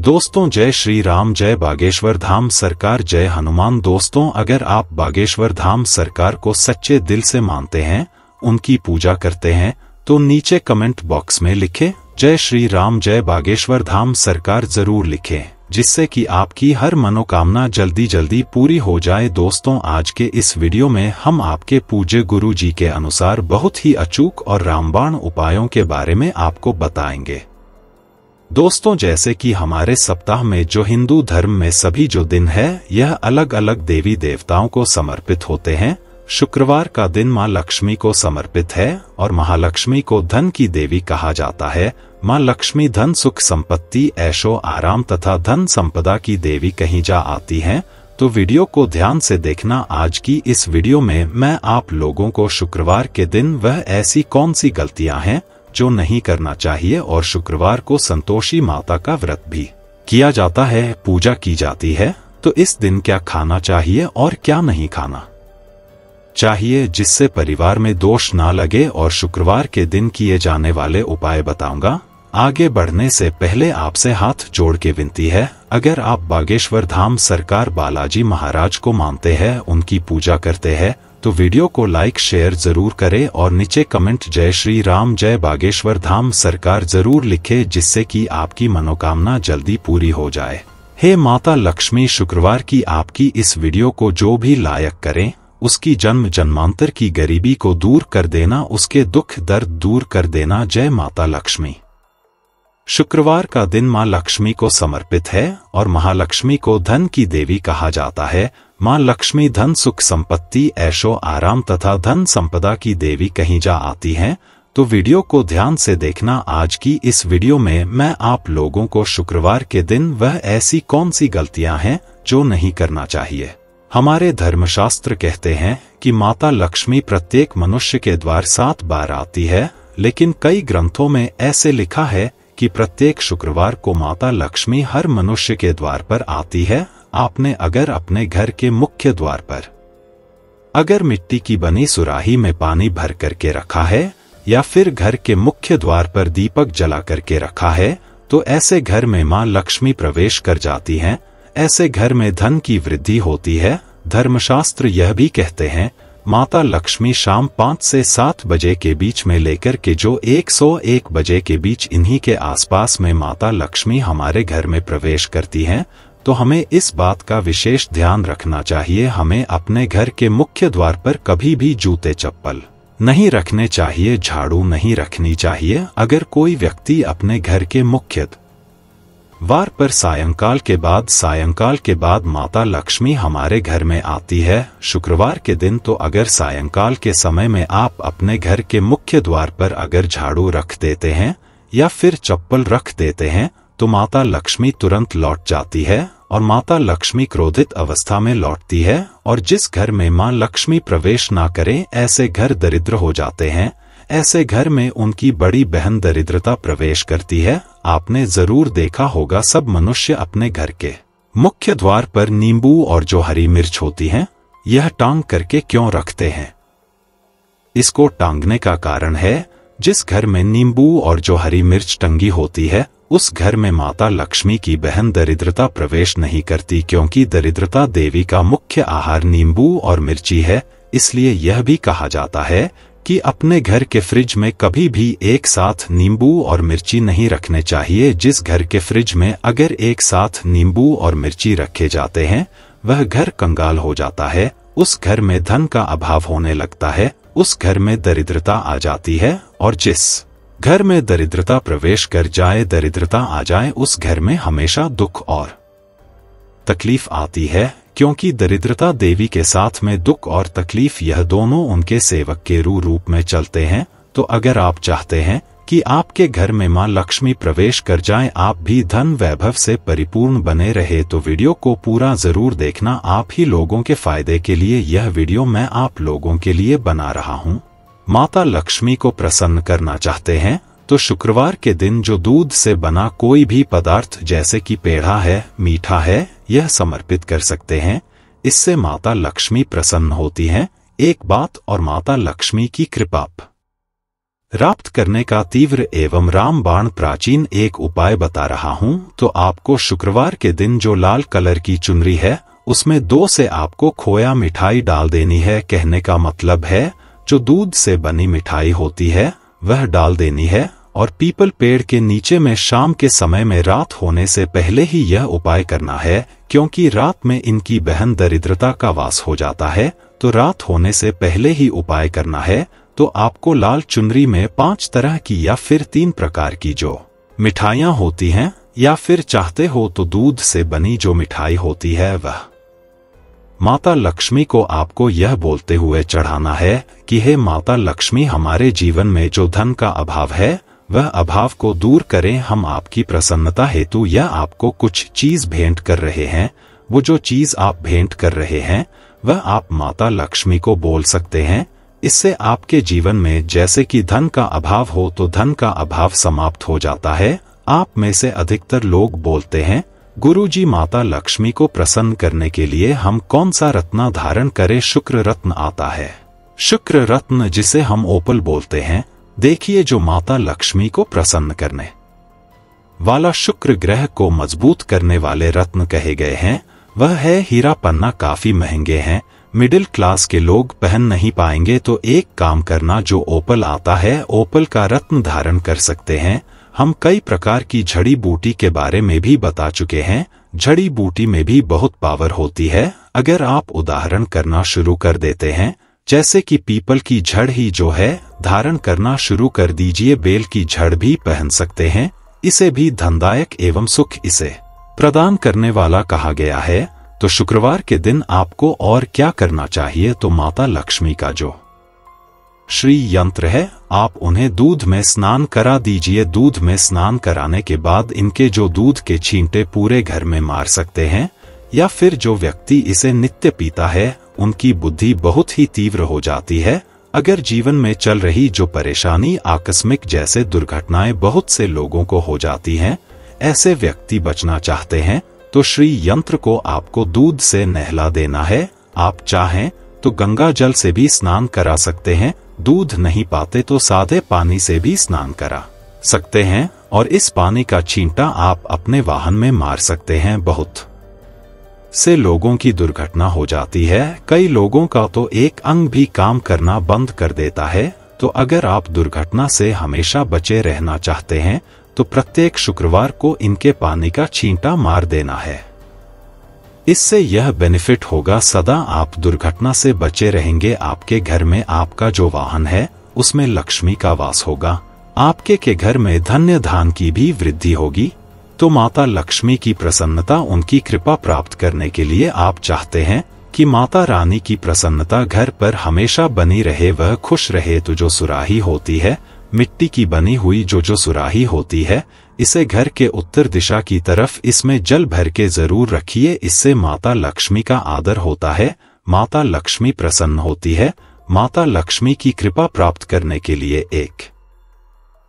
दोस्तों जय श्री राम जय बागेश्वर धाम सरकार जय हनुमान दोस्तों अगर आप बागेश्वर धाम सरकार को सच्चे दिल से मानते हैं उनकी पूजा करते हैं तो नीचे कमेंट बॉक्स में लिखें जय श्री राम जय बागेश्वर धाम सरकार जरूर लिखें जिससे कि आपकी हर मनोकामना जल्दी जल्दी पूरी हो जाए दोस्तों आज के इस वीडियो में हम आपके पूज्य गुरु जी के अनुसार बहुत ही अचूक और रामबाण उपायों के बारे में आपको बताएंगे दोस्तों जैसे कि हमारे सप्ताह में जो हिंदू धर्म में सभी जो दिन है यह अलग अलग देवी देवताओं को समर्पित होते हैं शुक्रवार का दिन माँ लक्ष्मी को समर्पित है और महालक्ष्मी को धन की देवी कहा जाता है माँ लक्ष्मी धन सुख संपत्ति ऐशो आराम तथा धन संपदा की देवी कही जा आती है तो वीडियो को ध्यान से देखना आज की इस वीडियो में मैं आप लोगों को शुक्रवार के दिन वह ऐसी कौन सी गलतियां हैं जो नहीं करना चाहिए और शुक्रवार को संतोषी माता का व्रत भी किया जाता है पूजा की जाती है तो इस दिन क्या खाना चाहिए और क्या नहीं खाना चाहिए जिससे परिवार में दोष ना लगे और शुक्रवार के दिन किए जाने वाले उपाय बताऊंगा आगे बढ़ने से पहले आपसे हाथ जोड़ के विनती है अगर आप बागेश्वर धाम सरकार बालाजी महाराज को मानते हैं उनकी पूजा करते हैं तो वीडियो को लाइक शेयर जरूर करें और नीचे कमेंट जय श्री राम जय बागेश्वर धाम सरकार जरूर लिखें जिससे कि आपकी मनोकामना जल्दी पूरी हो जाए हे माता लक्ष्मी शुक्रवार की आपकी इस वीडियो को जो भी लायक करें उसकी जन्म जन्मांतर की गरीबी को दूर कर देना उसके दुख दर्द दूर कर देना जय माता लक्ष्मी शुक्रवार का दिन माँ लक्ष्मी को समर्पित है और महालक्ष्मी को धन की देवी कहा जाता है माँ लक्ष्मी धन सुख संपत्ति ऐशो आराम तथा धन संपदा की देवी कहीं जा आती हैं, तो वीडियो को ध्यान से देखना आज की इस वीडियो में मैं आप लोगों को शुक्रवार के दिन वह ऐसी कौन सी गलतियां हैं जो नहीं करना चाहिए हमारे धर्मशास्त्र कहते हैं कि माता लक्ष्मी प्रत्येक मनुष्य के द्वार सात बार आती है लेकिन कई ग्रंथों में ऐसे लिखा है कि प्रत्येक शुक्रवार को माता लक्ष्मी हर मनुष्य के द्वार पर आती है आपने अगर अपने घर के मुख्य द्वार पर अगर मिट्टी की बनी सुराही में पानी भर करके रखा है या फिर घर के मुख्य द्वार पर दीपक जला करके रखा है तो ऐसे घर में मां लक्ष्मी प्रवेश कर जाती हैं ऐसे घर में धन की वृद्धि होती है धर्मशास्त्र यह भी कहते हैं माता लक्ष्मी शाम पाँच से सात बजे के बीच में लेकर के जो 101 बजे के बीच इन्हीं के आसपास में माता लक्ष्मी हमारे घर में प्रवेश करती हैं तो हमें इस बात का विशेष ध्यान रखना चाहिए हमें अपने घर के मुख्य द्वार पर कभी भी जूते चप्पल नहीं रखने चाहिए झाड़ू नहीं रखनी चाहिए अगर कोई व्यक्ति अपने घर के मुख्य वार पर सायंकाल के बाद सायंकाल के बाद माता लक्ष्मी हमारे घर में आती है शुक्रवार के दिन तो अगर सायंकाल के समय में आप अपने घर के मुख्य द्वार पर अगर झाड़ू रख देते हैं या फिर चप्पल रख देते हैं तो माता लक्ष्मी तुरंत लौट जाती है और माता लक्ष्मी क्रोधित अवस्था में लौटती है और जिस घर में माँ लक्ष्मी प्रवेश ना करे ऐसे घर दरिद्र हो जाते हैं ऐसे घर में उनकी बड़ी बहन दरिद्रता प्रवेश करती है आपने जरूर देखा होगा सब मनुष्य अपने घर के मुख्य द्वार पर नींबू और जो हरी मिर्च होती है यह टांग करके क्यों रखते हैं इसको टांगने का कारण है जिस घर में नींबू और जो हरी मिर्च टंगी होती है उस घर में माता लक्ष्मी की बहन दरिद्रता प्रवेश नहीं करती क्योंकि दरिद्रता देवी का मुख्य आहार नींबू और मिर्ची है इसलिए यह भी कहा जाता है कि अपने घर के फ्रिज में कभी भी एक साथ नींबू और मिर्ची नहीं रखने चाहिए जिस घर के फ्रिज में अगर एक साथ नींबू और मिर्ची रखे जाते हैं वह घर कंगाल हो जाता है उस घर में धन का अभाव होने लगता है उस घर में दरिद्रता आ जाती है और जिस घर में दरिद्रता प्रवेश कर जाए दरिद्रता आ जाए उस घर में हमेशा दुख और तकलीफ आती है क्योंकि दरिद्रता देवी के साथ में दुख और तकलीफ यह दोनों उनके सेवक के रू रूप में चलते हैं तो अगर आप चाहते हैं कि आपके घर में मां लक्ष्मी प्रवेश कर जाए आप भी धन वैभव से परिपूर्ण बने रहे तो वीडियो को पूरा जरूर देखना आप ही लोगों के फायदे के लिए यह वीडियो मैं आप लोगों के लिए बना रहा हूं माता लक्ष्मी को प्रसन्न करना चाहते हैं तो शुक्रवार के दिन जो दूध से बना कोई भी पदार्थ जैसे कि पेड़ा है मीठा है यह समर्पित कर सकते हैं इससे माता लक्ष्मी प्रसन्न होती हैं एक बात और माता लक्ष्मी की कृपा प्राप्त करने का तीव्र एवं रामबाण प्राचीन एक उपाय बता रहा हूं तो आपको शुक्रवार के दिन जो लाल कलर की चुनरी है उसमें दो से आपको खोया मिठाई डाल देनी है कहने का मतलब है जो दूध से बनी मिठाई होती है वह डाल देनी है और पीपल पेड़ के नीचे में शाम के समय में रात होने से पहले ही यह उपाय करना है क्योंकि रात में इनकी बहन दरिद्रता का वास हो जाता है तो रात होने से पहले ही उपाय करना है तो आपको लाल चुनरी में पांच तरह की या फिर तीन प्रकार की जो मिठाइयाँ होती हैं या फिर चाहते हो तो दूध से बनी जो मिठाई होती है वह माता लक्ष्मी को आपको यह बोलते हुए चढ़ाना है कि हे माता लक्ष्मी हमारे जीवन में जो धन का अभाव है वह अभाव को दूर करें हम आपकी प्रसन्नता हेतु या आपको कुछ चीज भेंट कर रहे हैं वो जो चीज आप भेंट कर रहे हैं वह आप माता लक्ष्मी को बोल सकते हैं इससे आपके जीवन में जैसे कि धन का अभाव हो तो धन का अभाव समाप्त हो जाता है आप में से अधिकतर लोग बोलते हैं गुरुजी माता लक्ष्मी को प्रसन्न करने के लिए हम कौन सा रत्न धारण करें शुक्र रत्न आता है शुक्र रत्न जिसे हम ओपल बोलते हैं देखिए जो माता लक्ष्मी को प्रसन्न करने वाला शुक्र ग्रह को मजबूत करने वाले रत्न कहे गए हैं वह है हीरा पन्ना काफी महंगे हैं मिडिल क्लास के लोग पहन नहीं पाएंगे तो एक काम करना जो ओपल आता है ओपल का रत्न धारण कर सकते हैं हम कई प्रकार की झड़ी बूटी के बारे में भी बता चुके हैं झड़ी बूटी में भी बहुत पावर होती है अगर आप उदाहरण करना शुरू कर देते हैं जैसे कि पीपल की झड़ ही जो है धारण करना शुरू कर दीजिए बेल की झड़ भी पहन सकते हैं इसे भी धनदायक एवं सुख इसे प्रदान करने वाला कहा गया है तो शुक्रवार के दिन आपको और क्या करना चाहिए तो माता लक्ष्मी का जो श्री यंत्र है आप उन्हें दूध में स्नान करा दीजिए दूध में स्नान कराने के बाद इनके जो दूध के छींटे पूरे घर में मार सकते हैं या फिर जो व्यक्ति इसे नित्य पीता है उनकी बुद्धि बहुत ही तीव्र हो जाती है अगर जीवन में चल रही जो परेशानी आकस्मिक जैसे दुर्घटनाएं बहुत से लोगों को हो जाती हैं ऐसे व्यक्ति बचना चाहते हैं तो श्री यंत्र को आपको दूध से नहला देना है आप चाहें तो गंगा जल से भी स्नान करा सकते हैं दूध नहीं पाते तो सादे पानी से भी स्नान करा सकते हैं और इस पानी का छींटा आप अपने वाहन में मार सकते हैं बहुत से लोगों की दुर्घटना हो जाती है कई लोगों का तो एक अंग भी काम करना बंद कर देता है तो अगर आप दुर्घटना से हमेशा बचे रहना चाहते हैं तो प्रत्येक शुक्रवार को इनके पानी का छींटा मार देना है इससे यह बेनिफिट होगा सदा आप दुर्घटना से बचे रहेंगे आपके घर में आपका जो वाहन है उसमें लक्ष्मी का वास होगा आपके के घर में धन्य धान की भी वृद्धि होगी तो माता लक्ष्मी की प्रसन्नता उनकी कृपा प्राप्त करने के लिए आप चाहते हैं कि माता रानी की प्रसन्नता घर पर हमेशा बनी रहे वह खुश रहे तो जो सुराही होती है मिट्टी की बनी हुई जो जो सुराही होती है इसे घर के उत्तर दिशा की तरफ इसमें जल भर के जरूर रखिए इससे माता लक्ष्मी का आदर होता है माता लक्ष्मी प्रसन्न होती है माता लक्ष्मी की कृपा प्राप्त करने के लिए एक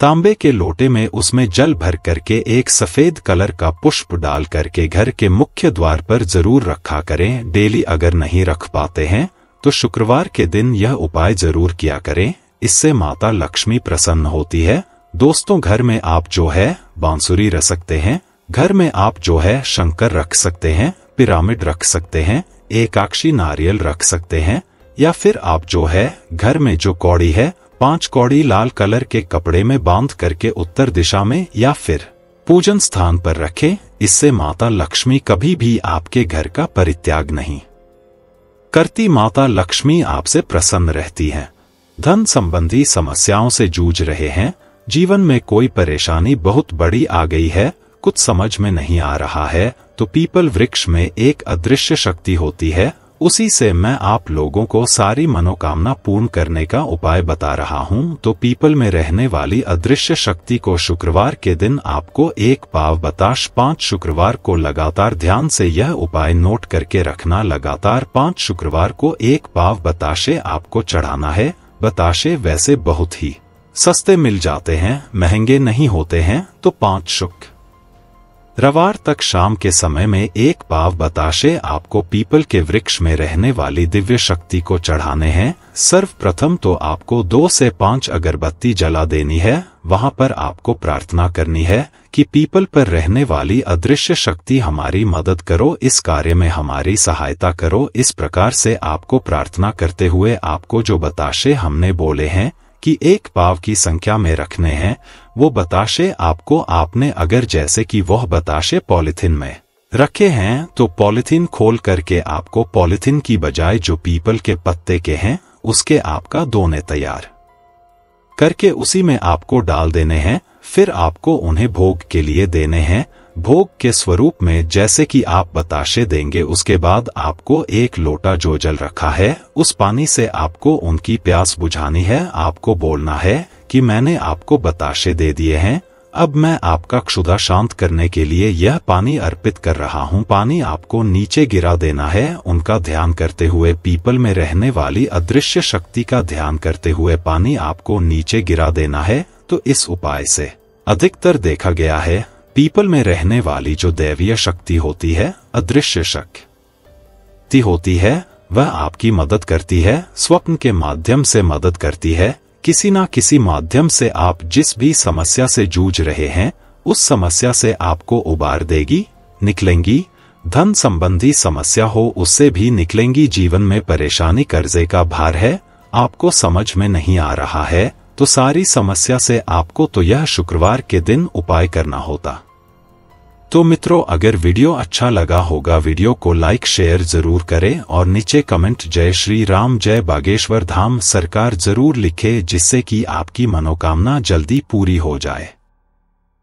तांबे के लोटे में उसमें जल भर करके एक सफेद कलर का पुष्प डाल करके घर के मुख्य द्वार पर जरूर रखा करें डेली अगर नहीं रख पाते हैं तो शुक्रवार के दिन यह उपाय जरूर किया करें इससे माता लक्ष्मी प्रसन्न होती है दोस्तों घर में आप जो है बांसुरी रख सकते हैं घर में आप जो है शंकर रख सकते हैं पिरामिड रख सकते हैं एकाक्षी नारियल रख सकते हैं या फिर आप जो है घर में जो कौड़ी है पांच कौड़ी लाल कलर के कपड़े में बांध करके उत्तर दिशा में या फिर पूजन स्थान पर रखें इससे माता लक्ष्मी कभी भी आपके घर का परित्याग नहीं करती माता लक्ष्मी आपसे प्रसन्न रहती है धन संबंधी समस्याओं से जूझ रहे हैं जीवन में कोई परेशानी बहुत बड़ी आ गई है कुछ समझ में नहीं आ रहा है तो पीपल वृक्ष में एक अदृश्य शक्ति होती है उसी से मैं आप लोगों को सारी मनोकामना पूर्ण करने का उपाय बता रहा हूँ तो पीपल में रहने वाली अदृश्य शक्ति को शुक्रवार के दिन आपको एक पाव बताश पाँच शुक्रवार को लगातार ध्यान से यह उपाय नोट करके रखना लगातार पाँच शुक्रवार को एक पाव बताशे आपको चढ़ाना है बताशे वैसे बहुत ही सस्ते मिल जाते हैं महंगे नहीं होते हैं तो पांच शुक रवार तक शाम के समय में एक पाव बताशे आपको पीपल के वृक्ष में रहने वाली दिव्य शक्ति को चढ़ाने हैं सर्वप्रथम तो आपको दो से पांच अगरबत्ती जला देनी है वहां पर आपको प्रार्थना करनी है कि पीपल पर रहने वाली अदृश्य शक्ति हमारी मदद करो इस कार्य में हमारी सहायता करो इस प्रकार से आपको प्रार्थना करते हुए आपको जो बताशे हमने बोले हैं कि एक पाव की संख्या में रखने हैं वो बताशे आपको आपने अगर जैसे कि वह बताशे पॉलिथिन में रखे हैं तो पॉलिथिन खोल करके आपको पॉलिथिन की बजाय जो पीपल के पत्ते के हैं उसके आपका दोने तैयार करके उसी में आपको डाल देने हैं फिर आपको उन्हें भोग के लिए देने हैं भोग के स्वरूप में जैसे कि आप बताशे देंगे उसके बाद आपको एक लोटा जो जल रखा है उस पानी से आपको उनकी प्यास बुझानी है आपको बोलना है कि मैंने आपको बताशे दे दिए हैं अब मैं आपका क्षुदा शांत करने के लिए यह पानी अर्पित कर रहा हूँ पानी आपको नीचे गिरा देना है उनका ध्यान करते हुए पीपल में रहने वाली अदृश्य शक्ति का ध्यान करते हुए पानी आपको नीचे गिरा देना है तो इस उपाय से अधिकतर देखा गया है पीपल में रहने वाली जो दैवीय शक्ति होती है अदृश्य शक्ति होती है वह आपकी मदद करती है स्वप्न के माध्यम से मदद करती है किसी ना किसी माध्यम से आप जिस भी समस्या से जूझ रहे हैं उस समस्या से आपको उबार देगी निकलेंगी धन संबंधी समस्या हो उससे भी निकलेंगी जीवन में परेशानी कर्जे का भार है आपको समझ में नहीं आ रहा है तो सारी समस्या से आपको तो यह शुक्रवार के दिन उपाय करना होता तो मित्रों अगर वीडियो अच्छा लगा होगा वीडियो को लाइक शेयर जरूर करें और नीचे कमेंट जय श्री राम जय बागेश्वर धाम सरकार जरूर लिखे जिससे कि आपकी मनोकामना जल्दी पूरी हो जाए